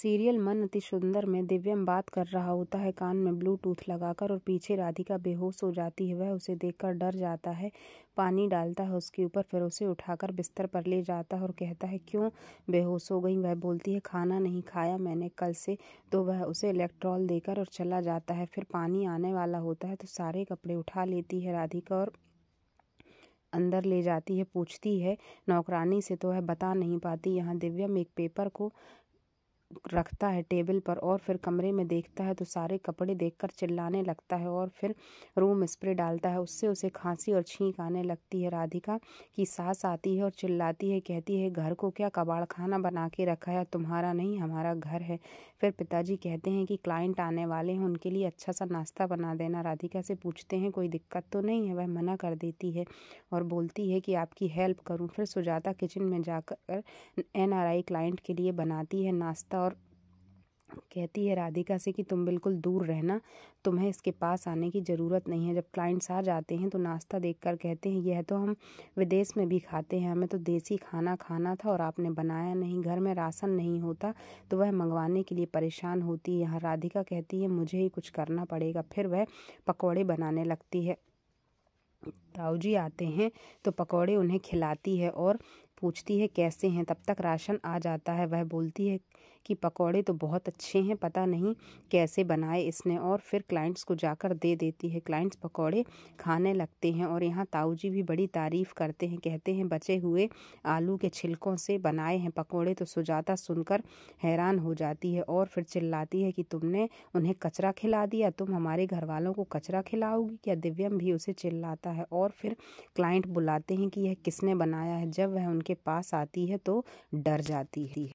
Serial मन अति सुंदर में दिव्यम बात कर रहा होता है कान में ब्लूटूथ लगाकर और पीछे राधिका बेहोश हो जाती है वह उसे देखकर डर जाता है पानी डालता है उसके ऊपर फिर उसे उठाकर बिस्तर पर ले जाता है और कहता है क्यों बेहोश हो गई वह बोलती है खाना नहीं खाया मैंने कल से तो वह उसे इलेक्ट्रॉल देकर और चला जाता है फिर पानी आने वाला होता है तो सारे कपड़े उठा लेती है राधिका और अंदर ले जाती है पूछती है नौकरानी से तो वह बता नहीं पाती यहाँ दिव्यम एक पेपर को रखता है टेबल पर और फिर कमरे में देखता है तो सारे कपड़े देखकर चिल्लाने लगता है और फिर रूम स्प्रे डालता है उससे उसे खांसी और छींक आने लगती है राधिका की सास आती है और चिल्लाती है कहती है घर को क्या कबाड़ खाना बना के रखा है तुम्हारा नहीं हमारा घर है फिर पिताजी कहते हैं कि क्लाइंट आने वाले हैं उनके लिए अच्छा सा नाश्ता बना देना राधिका से पूछते हैं कोई दिक्कत तो नहीं है वह मना कर देती है और बोलती है कि आपकी हेल्प करूँ फिर सुजाता किचन में जाकर एन क्लाइंट के लिए बनाती है नाश्ता और कहती है राधिका से कि तुम बिल्कुल दूर रहना तुम्हें इसके पास आने की ज़रूरत नहीं है जब क्लाइंट्स आ जाते हैं तो नाश्ता देखकर कहते हैं यह तो हम विदेश में भी खाते हैं हमें तो देसी खाना खाना था और आपने बनाया नहीं घर में राशन नहीं होता तो वह मंगवाने के लिए परेशान होती है यहाँ राधिका कहती है मुझे ही कुछ करना पड़ेगा फिर वह पकौड़े बनाने लगती है ताऊ जी आते हैं तो पकौड़े उन्हें खिलाती है और पूछती है कैसे हैं तब तक राशन आ जाता है वह बोलती है कि पकौड़े तो बहुत अच्छे हैं पता नहीं कैसे बनाए इसने और फिर क्लाइंट्स को जाकर दे देती है क्लाइंट्स पकौड़े खाने लगते हैं और यहाँ ताऊ जी भी बड़ी तारीफ़ करते हैं कहते हैं बचे हुए आलू के छिलकों से बनाए हैं पकौड़े तो सुजाता सुनकर हैरान हो जाती है और फिर चिल्लाती है कि तुमने उन्हें कचरा खिला दिया तुम हमारे घर वालों को कचरा खिलाओगी क्या दिव्यम भी उसे चिल्लाता है और फिर क्लाइंट बुलाते हैं कि यह किसने बनाया है जब वह उनके के पास आती है तो डर जाती है।